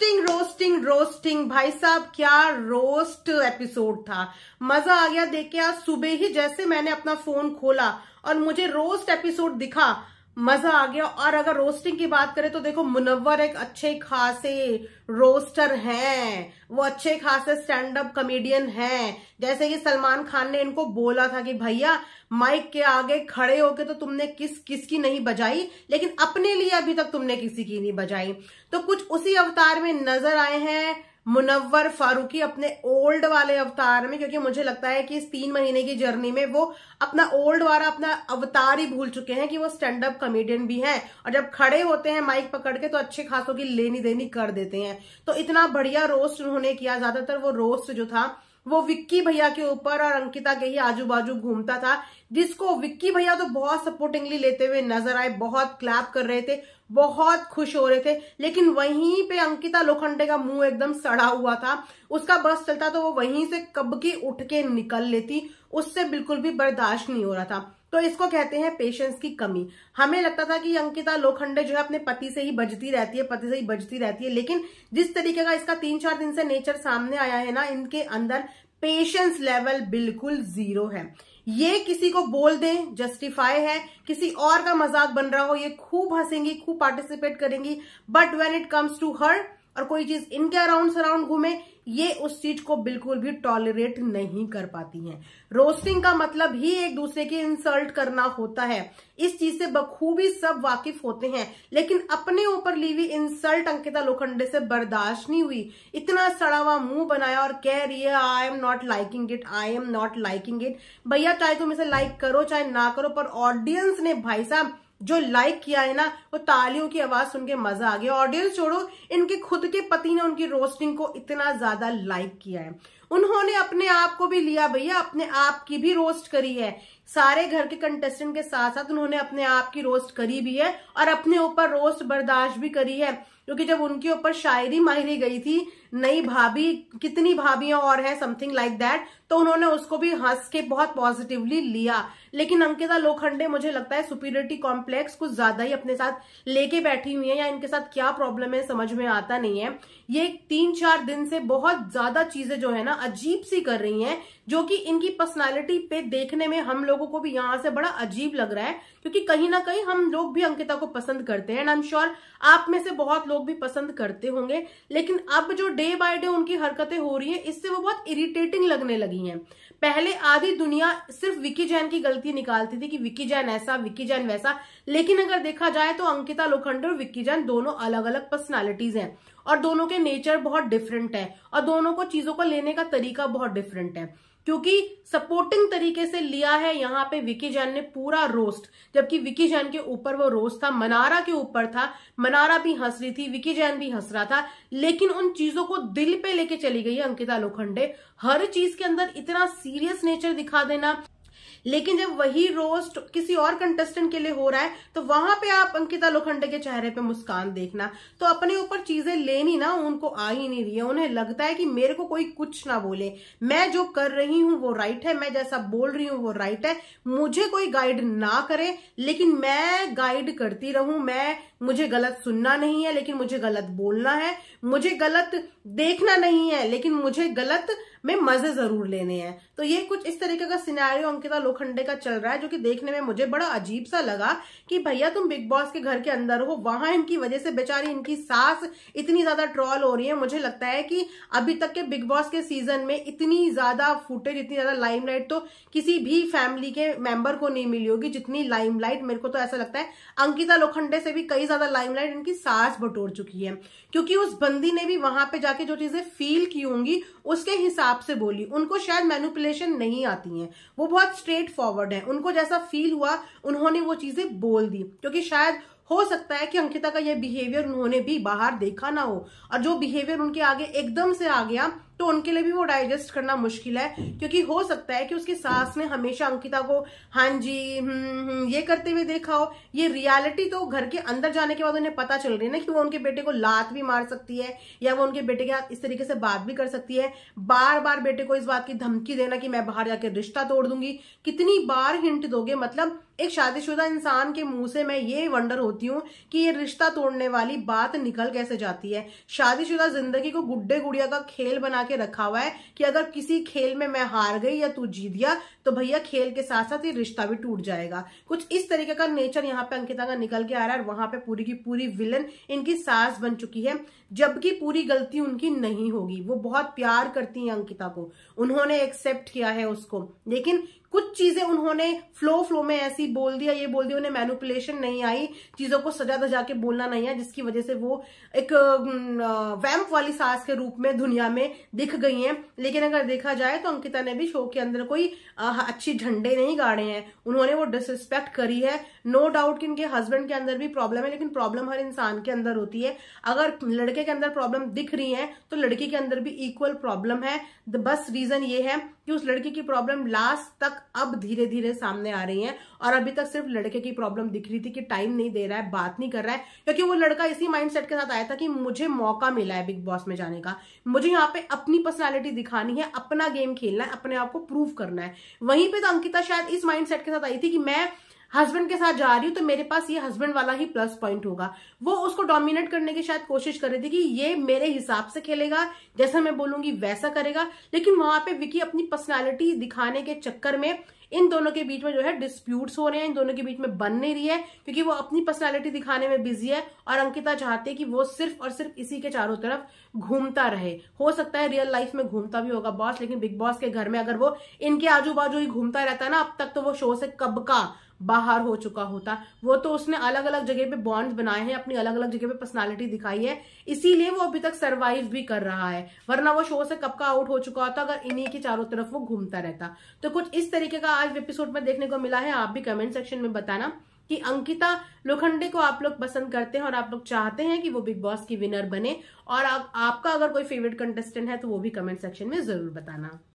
roasting roasting roasting भाई साहब क्या रोस्ट एपिसोड था मजा आ गया देख के आज सुबह ही जैसे मैंने अपना फोन खोला और मुझे रोस्ट एपिसोड दिखा मजा आ गया और अगर रोस्टिंग की बात करें तो देखो मुनव्वर एक अच्छे खासे रोस्टर हैं वो अच्छे खासे स्टैंड अप कॉमेडियन हैं जैसे कि सलमान खान ने इनको बोला था कि भैया माइक के आगे खड़े होके तो तुमने किस किस की नहीं बजाई लेकिन अपने लिए अभी तक तुमने किसी की नहीं बजाई तो कुछ उसी अवतार में नजर आए हैं मुनव्वर फारूकी अपने ओल्ड वाले अवतार में क्योंकि मुझे लगता है कि इस तीन महीने की जर्नी में वो अपना ओल्ड वाला अपना अवतार ही भूल चुके हैं कि वो स्टैंड अप कॉमेडियन भी हैं और जब खड़े होते हैं माइक पकड़ के तो अच्छे खासों की लेनी देनी कर देते हैं तो इतना बढ़िया रोस्ट उन्होंने किया ज्यादातर वो रोस्ट जो था वो विक्की भैया के ऊपर और अंकिता के ही आजू बाजू घूमता था जिसको विक्की भैया तो बहुत सपोर्टिंगली लेते हुए नजर आए बहुत क्लैप कर रहे थे बहुत खुश हो रहे थे लेकिन वहीं पे अंकिता लोखंडे का मुंह एकदम सड़ा हुआ था उसका बस चलता तो वो वहीं से कब की उठ के निकल लेती उससे बिल्कुल भी बर्दाश्त नहीं हो रहा था तो इसको कहते हैं पेशेंस की कमी हमें लगता था कि अंकिता लोखंडे जो है अपने पति से ही बजती रहती है पति से ही बजती रहती है लेकिन जिस तरीके का इसका तीन चार दिन से नेचर सामने आया है ना इनके अंदर पेशेंस लेवल बिल्कुल जीरो है ये किसी को बोल दें जस्टिफाई है किसी और का मजाक बन रहा हो ये खूब हंसेंगी खूब पार्टिसिपेट करेंगी but when it comes to her और कोई चीज इनके अराउंड सराउंड घूमे ये उस चीज को बिल्कुल भी टॉलरेट नहीं कर पाती हैं रोस्टिंग का मतलब ही एक दूसरे के इंसल्ट करना होता है इस चीज से बखूबी सब वाकिफ होते हैं लेकिन अपने ऊपर ली हुई इंसल्ट अंकिता लोखंडे से बर्दाश्त नहीं हुई इतना सड़ावा मुंह बनाया और कह रही है I am not liking it I am not liking it भैया चाहे तुम इसे लाइक करो चाहे ना करो पर ऑडियंस ने भाई साहब जो लाइक किया है ना वो तालियों की आवाज सुन के मजा आ गया ऑडियंस छोड़ो इनके खुद के पति ने उनकी रोस्टिंग को इतना ज्यादा लाइक किया है उन्होंने अपने आप को भी लिया भैया अपने आप की भी रोस्ट करी है सारे घर के कंटेस्टेंट के साथ साथ उन्होंने अपने आप की रोस्ट करी भी है और अपने ऊपर रोस्ट बर्दाश्त भी करी है क्योंकि जब उनके ऊपर शायरी माहिरी गई थी नई भाभी कितनी भाभी और है समथिंग लाइक दैट तो उन्होंने उसको भी हंस के बहुत पॉजिटिवली लिया लेकिन अंकिता लोखंडे मुझे लगता है सुपीरियरिटी कॉम्प्लेक्स कुछ ज्यादा ही अपने साथ लेके बैठी हुई है या इनके साथ क्या प्रॉब्लम है समझ में आता नहीं है ये तीन चार दिन से बहुत ज्यादा चीजें जो है ना अजीब सी कर रही हैं जो कि इनकी पर्सनालिटी पे देखने में हम लोगों को भी यहाँ से बड़ा अजीब लग रहा है क्योंकि कहीं ना कहीं हम लोग भी अंकिता को पसंद करते हैं एंड आई एम श्योर आप में से बहुत लोग भी पसंद करते होंगे लेकिन अब जो डे बाय डे उनकी हरकतें हो रही है इससे वो बहुत इरिटेटिंग लगने लगी है पहले आधी दुनिया सिर्फ विकी जैन की गलती निकालती थी कि विकी जैन ऐसा विकी जैन वैसा लेकिन अगर देखा जाए तो अंकिता लोखंडे और विक्की जैन दोनों अलग अलग पर्सनैलिटीज हैं और दोनों के नेचर बहुत डिफरेंट है और दोनों को चीजों को लेने का तरीका बहुत डिफरेंट है क्योंकि सपोर्टिंग तरीके से लिया है यहाँ पे विकी जैन ने पूरा रोस्ट जबकि विकी जैन के ऊपर वो रोस्ट था मनारा के ऊपर था मनारा भी हंस रही थी विकी जैन भी हंस रहा था लेकिन उन चीजों को दिल पे लेके चली गई अंकिता लोखंडे हर चीज के अंदर इतना सीरियस नेचर दिखा देना लेकिन जब वही रोस्ट किसी और कंटेस्टेंट के लिए हो रहा है तो वहां पे आप अंकिता लोखंडे के चेहरे पे मुस्कान देखना तो अपने ऊपर चीजें लेनी ना उनको आ ही नहीं रही है उन्हें लगता है कि मेरे को कोई कुछ ना बोले मैं जो कर रही हूं वो राइट है मैं जैसा बोल रही हूं वो राइट है मुझे कोई गाइड ना करे लेकिन मैं गाइड करती रहूं मैं मुझे गलत सुनना नहीं है लेकिन मुझे गलत बोलना है मुझे गलत देखना नहीं है लेकिन मुझे गलत में मजे जरूर लेने हैं तो ये कुछ इस तरीके का सिनेरियो अंकिता लोखंडे का चल रहा है जो कि देखने में मुझे बड़ा अजीब सा लगा कि भैया तुम बिग बॉस के घर के अंदर हो वहां इनकी वजह से बेचारी इनकी सास इतनी ज्यादा ट्रॉल हो रही है मुझे लगता है कि अभी तक के बिग बॉस के सीजन में इतनी ज्यादा फुटेज इतनी ज्यादा लाइमलाइट तो किसी भी फैमिली के मेंबर को नहीं मिली होगी जितनी लाइमलाइट मेरे को तो ऐसा लगता है अंकिता लोखंडे से भी कई ज्यादा लाइमलाइट इनकी सास बटोर चुकी है क्योंकि उस बंदी ने भी वहां पर जाके जो चीजें फील की होंगी उसके हिसाब आपसे बोली उनको शायद मैनुपुलेशन नहीं आती है वो बहुत स्ट्रेट फॉरवर्ड है उनको जैसा फील हुआ उन्होंने वो चीजें बोल दी क्योंकि शायद हो सकता है कि अंकिता का यह बिहेवियर उन्होंने भी बाहर देखा ना हो और जो बिहेवियर उनके आगे एकदम से आ गया तो उनके लिए भी वो डाइजेस्ट करना मुश्किल है क्योंकि हो सकता है कि उसकी सास ने हमेशा अंकिता को हाँ जी हम्म, हम्म, ये करते हुए देखा हो ये रियलिटी तो घर के अंदर जाने के बाद उन्हें पता चल रही है ना कि वो उनके बेटे को लात भी मार सकती है या वो उनके बेटे के साथ इस तरीके से बात भी कर सकती है बार बार बेटे को इस बात की धमकी देना कि मैं बाहर जाकर रिश्ता तोड़ दूंगी कितनी बार हिंट दोगे मतलब एक शादीशुदा इंसान के मुंह से मैं ये वंडर होती हूँ कि ये रिश्ता तोड़ने वाली बात निकल कैसे जाती है शादीशुदा जिंदगी को गुड्डे गुड़िया का खेल बना के रखा हुआ है कि अगर किसी खेल में मैं हार गई या तू जीत गया तो भैया खेल के साथ साथ ये रिश्ता भी टूट जाएगा कुछ इस तरीके का नेचर यहाँ पे अंकिता का निकल के आ रहा है और वहां पे पूरी की पूरी विलन इनकी सास बन चुकी है जबकि पूरी गलती उनकी नहीं होगी वो बहुत प्यार करती हैं अंकिता को उन्होंने एक्सेप्ट किया है उसको लेकिन कुछ चीजें उन्होंने फ्लो फ्लो में ऐसी बोल दिया ये बोल दिया उन्हें मैनुपुलेशन नहीं आई चीजों को सजा धजा के बोलना नहीं है जिसकी वजह से वो एक वैम्प वाली सास के रूप में दुनिया में दिख गई हैं लेकिन अगर देखा जाए तो अंकिता ने भी शो के अंदर कोई अच्छी झंडे नहीं गाड़े हैं उन्होंने वो डिसरिस्पेक्ट करी है नो डाउट कि इनके हस्बैंड के अंदर भी प्रॉब्लम है लेकिन प्रॉब्लम हर इंसान के अंदर होती है अगर लड़के लड़के के अंदर प्रॉब्लम दिख रही है तो लड़की के अंदर भी इक्वल प्रॉब्लम है द बस रीजन ये है कि उस लड़की की प्रॉब्लम लास्ट तक अब धीरे धीरे सामने आ रही है और अभी तक सिर्फ लड़के की प्रॉब्लम दिख रही थी कि टाइम नहीं दे रहा है बात नहीं कर रहा है क्योंकि वो लड़का इसी माइंड के साथ आया था कि मुझे मौका मिला है बिग बॉस में जाने का मुझे यहाँ पे अपनी पर्सनैलिटी दिखानी है अपना गेम खेलना है अपने आप को प्रूव करना है वहीं पर तो अंकिता शायद इस माइंड के साथ आई थी कि मैं हस्बैंड के साथ जा रही हूँ तो मेरे पास ये हस्बैंड वाला ही प्लस पॉइंट होगा वो उसको डोमिनेट करने की शायद कोशिश कर रही थी कि ये मेरे हिसाब से खेलेगा जैसा मैं बोलूंगी वैसा करेगा लेकिन वहां पे विकी अपनी पर्सनैलिटी दिखाने के चक्कर में इन दोनों के बीच में जो है डिस्प्यूट्स हो रहे हैं इन दोनों के बीच में बन नहीं रही है क्योंकि वो अपनी पर्सनैलिटी दिखाने में बिजी है और अंकिता चाहते कि वो सिर्फ और सिर्फ इसी के चारों तरफ घूमता रहे हो सकता है रियल लाइफ में घूमता भी होगा बॉस लेकिन बिग बॉस के घर में अगर वो इनके आजू बाजू ही घूमता रहता है ना अब तक तो वो शो से कब का बाहर हो चुका होता वो तो उसने अलग अलग जगह पे बॉन्ड्स बनाए हैं अपनी अलग अलग जगह पे पर्सनालिटी दिखाई है इसीलिए वो अभी तक सरवाइव भी कर रहा है वरना वो शो से कब का आउट हो चुका होता अगर इन्हीं के चारों तरफ वो घूमता रहता तो कुछ इस तरीके का आज एपिसोड में देखने को मिला है आप भी कमेंट सेक्शन में बताना कि अंकिता लोखंडे को आप लोग पसंद करते हैं और आप लोग चाहते हैं कि वो बिग बॉस की विनर बने और आप, आपका अगर कोई फेवरेट कंटेस्टेंट है तो वो भी कमेंट सेक्शन में जरूर बताना